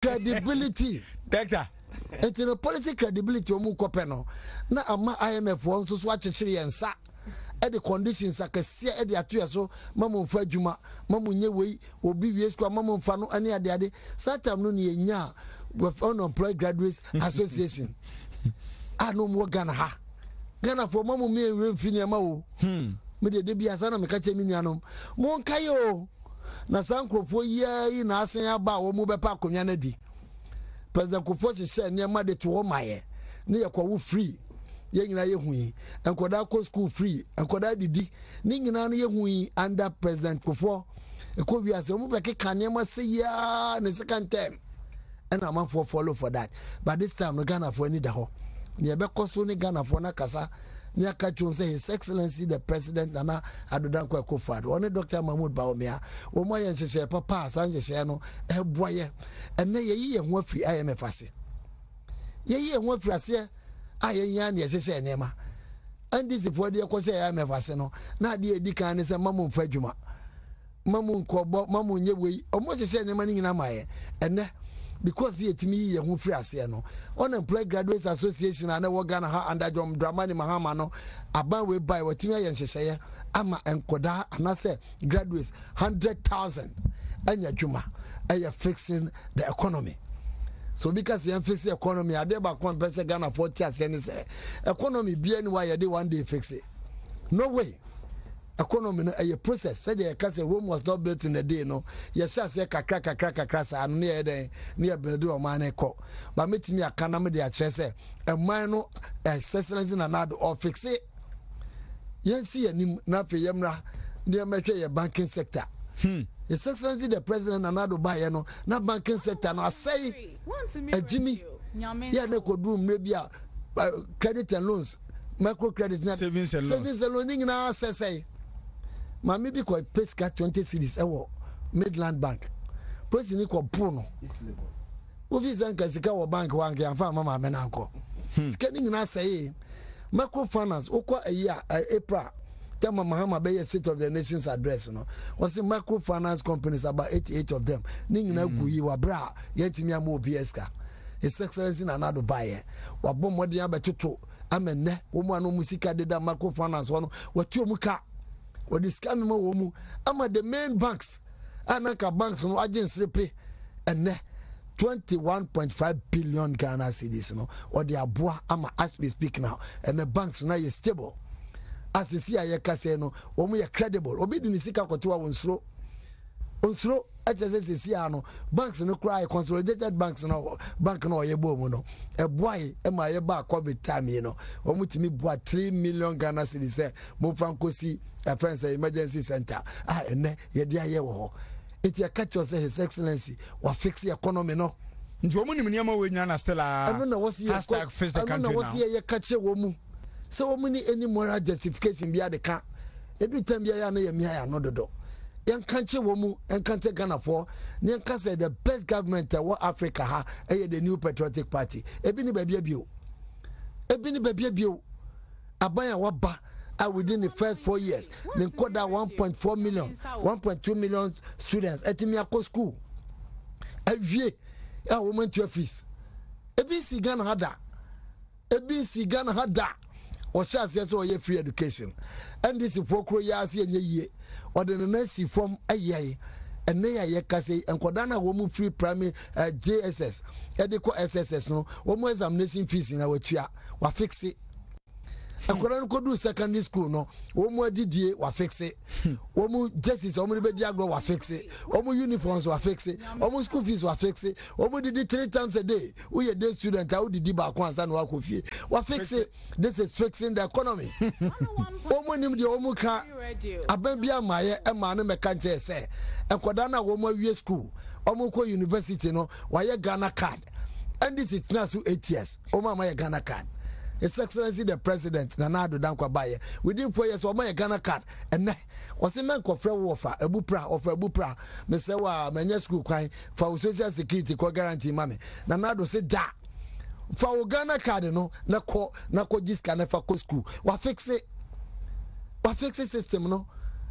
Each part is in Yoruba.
credibility doctor nti no policy credibility ɔmu kɔpɛ no na ama imf wɔn nso so akyekyere yɛn nsa ɛde conditions akɛseɛ ɛde ato yɛ so ma mo nfa adwuma mamu mo nye wei obi wie sukuu ma mo nfa no ɛne adeade saa tam no ne yɛ nya unemployed graduates association a no ɔmo wɔ ghana ha ghana fo mamu mo mi ewie nfi nneɛma o mi hmm. de de bi asa na mi ka kyɛ mi nuanom mo nka yi o na saa nkurɔfoɔ yia yi na asan aba a wɔn bɛpa akonnwa no di president kofoɔ hyehyɛ nneɛma de to hɔ ma yɛ ne yɛ kɔwo free yɛn nyinaa yɛ hu yi nkɔdaa kɔ school free nkɔdaa didi ne nyinaa no yɛ hu yi under president kofoɔ ɛkɔ wiase wɔn bɛkeka nneɛma se yia ne second term ɛna amanfoɔ follow for that but this time no ghanafoɔ ani da hɔ nea ɛbɛkɔ so ne ghanafoɔ no akasa ne aka twom sɛ his excellency the president nana adodankɔ akɔfuado ɔne dr mahmud baomea wɔm ayɛ nhyehyɛɛ papa a saa nhyehyɛɛ no ɛboa yɛ ɛnɛ yɛyi yɛn ho afiri imf ase yɛyi yɛn ho afiri aseɛ a yɛnya ne yɛhyehyɛɛ nneɛma ndc foɔ deɛ kɔhyɛ imf ase no na adeɛ ɛdi kan ne sɛ mamu mo mfa adwuma ma mo nkɔbɔ ma mo nyɛ ɔmo hyehyɛ nneɛma no nyinaa ma yɛ ɛnɛ because yɛtumi yi yɛn ho firi aseɛ no unemployed graduates association a na ɛwɔ ghana ha andadwom dramani mahama no aban wei bae wɔtumi ayɛ nhyehyɛeɛ ama nkɔdaa anaasɛ graduates hundred thousand ɛnyɛ adwuma ɛyɛ fixing the economy so obi ka sɛ yɛn fixi economy adeɛ baako a mpɛ sɛ ghanafoɔ te aseɛ ne sɛ economy bia ni wa yɛde one day fixi no way economy no ɛyɛ process sɛdeɛ yɛka sɛ rome was not built in a day no yɛhyɛ aseɛ kakra kakra kakra saa no ne yɛyɛ dɛn ne yɛbɛde ɔman no kɔ ba mɛtumi aka na mede akyerɛ sɛ ɛman no ɛsɛsɛnɛse nanado ɔfikse yɛnsi yɛnim na afei yɛmmra nneɛma hwɛ yɛ banking sector hmm. excellence the president nanado baeɛ no na banking sector no asɛe agyimi yɛ ne kɔduru mmerɛ bi a credit and loans microcredit savings and loans ne nyinaa sɛsɛe maame bi kɔ pay twenty series ɛwɔ midland bank polisi ni kɔ pon no wofi sɛ nka sika wɔ bank wa nka yanfa ama maame na nkɔ hmm. sika ni nyinaa sɛye macro finance wokɔ ayi a april tama mahama bɛyɛ state of the nations address no wɔsi macro finance companies about eighty eight of them ne nyinaa hmm. gu yi wɔ abira a yɛntumi ama obi ɛsika his excellence na anado baayɛ wabɔ mmɔden abɛtoto ama nnɛ wɔn a wɔn sika deda macro finance hɔ no wɔte wɔn ka wɔde sika mema wɔ mu ama the main banks anaka banks no agye nserepe ɛnɛ five billion ghana cedis no wɔde aboa ama as we speak now ɛnɛ banks no yɛ stable asesi a yɛka sɛ no wɔn yɛ credible obi de ne sika kɔtewa wɔn soro wɔn soro ɛkyɛ sɛ sɛsi ano banks no koraa consolidated banks no bank no ɔyɛ bɔɔ mu no ɛboae ɛma yɛba covid time yi no ɔmutumi boa three million ghana cedi sɛ momfa nkɔsi ɛfɛn sɛ emergency center a ɛnɛ yɛde ayɛ wɔ hɔ nti ɛka kyerɛ sɛ his excellency wafixe economy no nti wɔn nim nneɛma wɔ nyina na still ɛno na wɔsi yɛ hashtag face the country now ɛno na wɔsi yɛ yɛ kakyɛ wɔn mu sɛ wɔn ni any moral justification bi adeka ebi tɛn bi ayɛ ano yɛ mi ayɛ ano dodo yɛnka nkye wɔ mu yɛnka nkyɛ ghanafoɔ ne yɛnka sɛ the best government ɛwɔ africa ha ɛyɛ the new patriotic party ebi ne baabi abio ebi ne baabi abio aban a waba a within the first four years ne nkɔda one point four million one point two million students ɛtumi akɔ school awie a wɔn mɛntua fees ebi si ghana ha da ebi si ghana ha da ɔhyɛ aseɛ sɛ ɔyɛ free education ndc foɔ kuro yi ase ɛnyɛ yie ɔde ne nan si fam ɛyɛe ɛnɛ yɛ a yɛkasa yi nkɔdaa no a wɔn mu firi primary jss ɛde kɔ sss no wɔn mu examination fees na wɔatua wafikisi akwadaa no kɔduru secondary school no wɔn mu adidie wafikse wɔn mu jerseys wɔn de bɛdi agorɔ wafikse wɔn mu uniforms wafikse wɔn mu school fees wafikse wɔn mu didi three times a day woyɛ day student a didi baako ansa na wakɔ fie wafikse this is fixing the economy wɔn mu nim deɛ wɔn mu ka abɛn bi amayɛ ɛmaa ne mɛka nkyɛn sɛ akwadaa no wɔn mu awie school wɔn mu kɔ university no wɔayɛ ghana card ndc tena so eight years wɔn mu amayɛ ghana card. His Excellency the President Nana Addo Dankwa Baye within four years wɔn yɛ Ghana card ɛnɛ wɔsi mɛ nkɔfrɛ wɔ fa ebupra ɔfra ebupra mesɛ wa mɛnyɛ sukuu kwan fa o social security kɔ guarantee mami Nana Addo si da fa o Ghana card no na kɔ na kɔ gyi na fa kɔ sukuu wa fixe wa fixe system no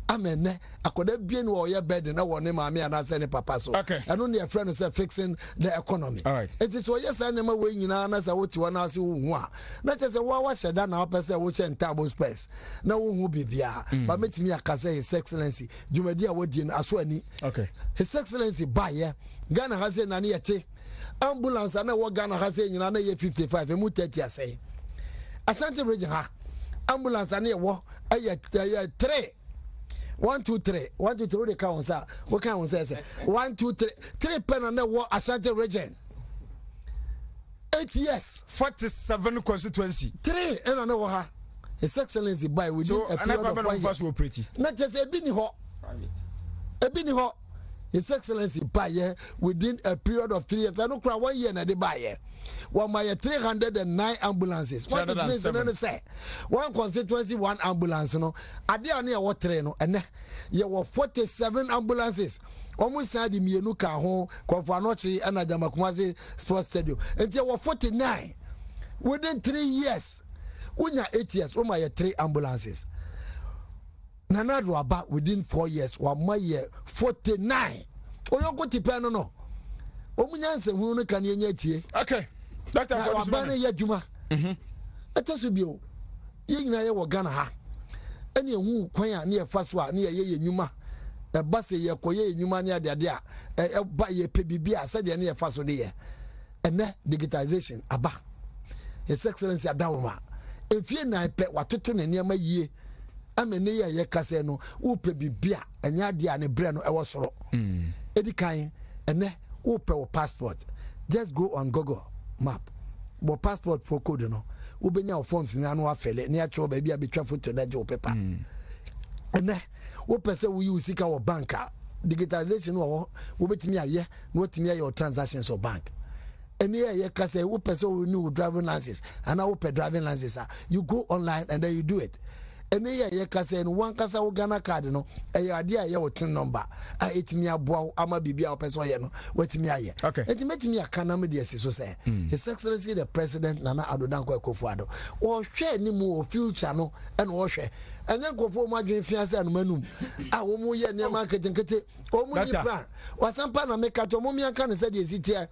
ama ɛnɛ akɔda bie ni ɔyɛ bɛɛdi na wɔ ne maame anaasɛ ne papa so ɛno ne yɛfrɛ no sɛ fixing the economy eti sɛ ɔyɛ saa nneɛma wei nyinaa na sɛ wote hɔ ase wohu a na kyɛ sɛ woa wahyɛ da na wopɛ sɛ wohyɛ ntaabo spɛs na wohu biribiaa ba mɛtumi mm. aka his excellency dwumadi a wadie no aso ani his excellency baayɛ ghana ha sɛ nane yɛte ambulance a na ɛwɔ ghana ha sɛ nyinaa na yɛ 55 ɛmu 30 asɛe asante region ha ambulance a ne yɛwɔ ɛyɛ 3 one two three one two three o de ka wọn sa o ka wọn sẹsẹ one two three three pẹ na ne wọ asante region eight years. forty seven constituency. three ɛna ne wɔ ha his excellence by within so, a period of one year so anakora bɛ na mo fa so operate. na kyerɛ sɛ ebi ni hɔ ebi ni hɔ his excellence baayɛ within a period of three years ɛno kora one year na ɛde baayɛ wɔma yɛ three hundred and nine ambulances what it means no ne sɛ one constituency one ambulance no adeɛ a ne yɛwɔ tere no ɛnɛ eh, yɛwɔ forty seven ambulances wɔn san de mmienu ka ho kɔfɔ anɔkye ɛna jamakumase sports stadium nti yɛwɔ forty nine within three years wonya eight years wɔma oh, yɛ three ambulances nana aba within four years wama yɛ forty nine onyɔnko ti pɛn no no ɔmu nyansa hunu no kan yɛnyɛ tie okay doctor akɔdu sumani waba ne yɛ adwuma mhm. ɛkyɛ so bio yɛn nyinaa yɛ wɔ ghana ha ɛna ehu kwan a ne yɛ fa so a ne yɛ yɛ yɛ nnwuma ɛba sɛ yɛ kɔ yɛ yɛ nnwuma ne adeade a ɛba yɛ pɛ biribi a sɛdeɛ ne yɛ fa so ne yɛ ɛnɛ digitalization aba his excellence adawoma efie nan pɛ watoto ne nneɛma yie ama ne yɛ yɛ kasɛ no wopɛ biribi a ɛnyɛ adeɛ a ne berɛ no ɛwɔ soro ɛdi mm. kan ɛnɛ wopɛ wɔ passport just go on google map bɔ passport for code no wobɛnya wo forms nyinaa no afɛlɛ ne akyerɛ baabi a bɛtwa foto no agye wo pepa mm. ɛnɛ wopɛ sɛ woyi wo sika wɔ bank a digitalization wɔ hɔ wobɛtumi ayɛ na watumi ayɛ wɔ transactions wɔ bank ɛni yɛ yɛ kasɛ wopɛ sɛ wo ni wo driving license anaa wopɛ driving license a you go online and then you do it ɛne yɛ yɛ kasa no wankasa wo ghana card no ɛyɛ e adeɛ a ɛyɛ wo ten number a ɛtumi aboa wo ama biribi a wopɛ sɛ ɔyɛ no woatumi ayɛ ɛnti mɛtumi aka nam deɛ si so sɛ hmm. his excellency the president nana adodankɔ akɔfo ado ɔhwɛ anim wɔ future no ɛna ɔhwɛ ɛnyɛ nkurɔfoɔ mu adwene fia sɛ anoma num a wɔmu yɛ nneɛma oh. nketenkete wɔmu yi plan wasampa na meka kyɛ ɔmo miaka ne sɛdeɛ ɛsi teɛ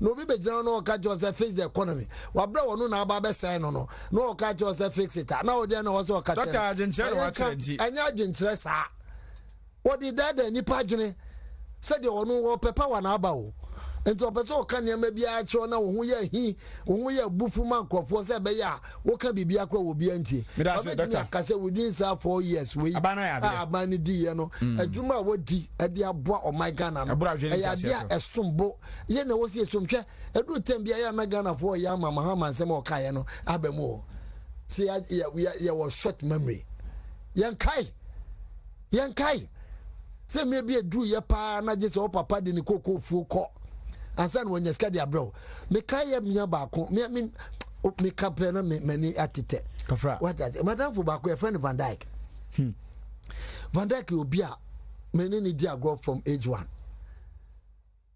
na obi bɛgyina no na ɔka kyerɛ sɛ fix the economy wabrɛ wɔ no na aba bɛsɛe no no na ɔka kyerɛ sɛ fix it a na ɔdeɛ na ɔsɛ ɔka kyerɛ ɛnyɛ adwenkyerɛ saa wɔde dada nnipa adwene sɛdeɛ ɔno wɔpɛ pa wa na aba o nti ɔpɛ sɛ ɔka nneɛma bi akyerɛ na wo ho yɛ hi wo ho yɛ bufu ma nkurɔfoɔ sɛ ɛbɛyɛ a woka biribi akora wɔ bia ntie ɔbɛtumi aka sɛ wodin saa four years wei a aban no diiɛ no mm. adwuma a wɔdi de aboa ɔman ghana no ɛyɛ adeɛ a ɛsom bo yɛ na wɔsi ɛsom twɛ ɛduru tɛm bi ayɛ a na ghanafoɔ yɛ ama mahama nsɛm a ɔkaeɛ no aba mu wɔ sɛ yɛwɔ short memory yɛnkae yɛnkae sɛ mmea bi aduru yɛ paa na gye sɛ wo papa ni koko kookoofuo kɔ ansa na wɔnyɛ sika de abrɛ wo meka yɛ mmea mi meka pɛ na m'ani atetɛ madamfo baako yɛfrɛ no van dyke hmm. van dyke yɛ obi a m'ani ne di agorɔ from age one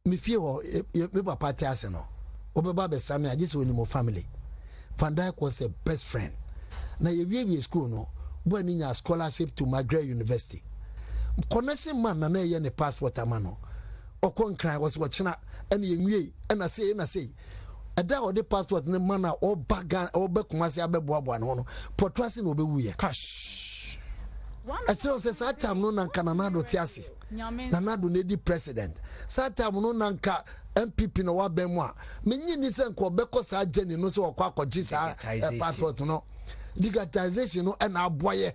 mefie hɔ e, e, me papa te ase no wobɛba bɛsa me agye sɛ ɔnimo family van dyke was a best friend na yɛwiewie school no boa ne nya scholarship to magra university man na nana ɛyɛ ne passport ama no ɔkɔ nkran wɔsi wɔkyena ɛna enwie ɛna sei ɛna sei ɛda a ɔde passport ne ma na ɔba gan ɔbɛ kumasi abɛboaboa ne ho no pɔtɔ ase na ɔbɛwu yɛ. cash. ɛkyerɛw sɛ saa tam no nanka nanado te ase nanado na ɛdi president saa tam no nanka npp na wabɛn mu a menye ni sɛ nka ɔbɛkɔ saa gyeni no sɛ ɔkɔ akɔgye saa eh, passport no digitalization no ɛna aboa yɛ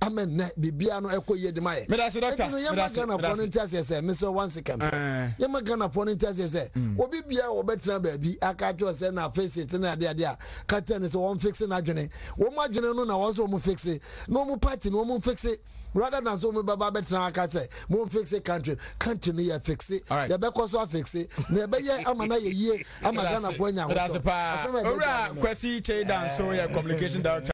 ama nnɛ biribia no ɛkɔ yie de ma yɛ ɛtino yɛma ghanafoɔ no nte aseɛ sɛ mesɛ wanse kam yɛma ghanafoɔ no nte aseɛ sɛ obi bia wɔbɛtena baabi aka kyerɛ sɛ na afei se tene adeadeɛ a ka kyerɛ ne sɛ wɔmfikse no adwene wɔm adwene no na wɔn sɛ wɔm fikse na wɔm party na wɔm fikse rather than so mo baba bɛtena aka sɛ mo fixe country country no yɛ fixe yɛbɛkɔ so afixe na yɛbɛyɛ ama na yɛ yie ama ghanafoɔ anya ahotɔ owura kwasi kyei dan so e yɛ eh. communication director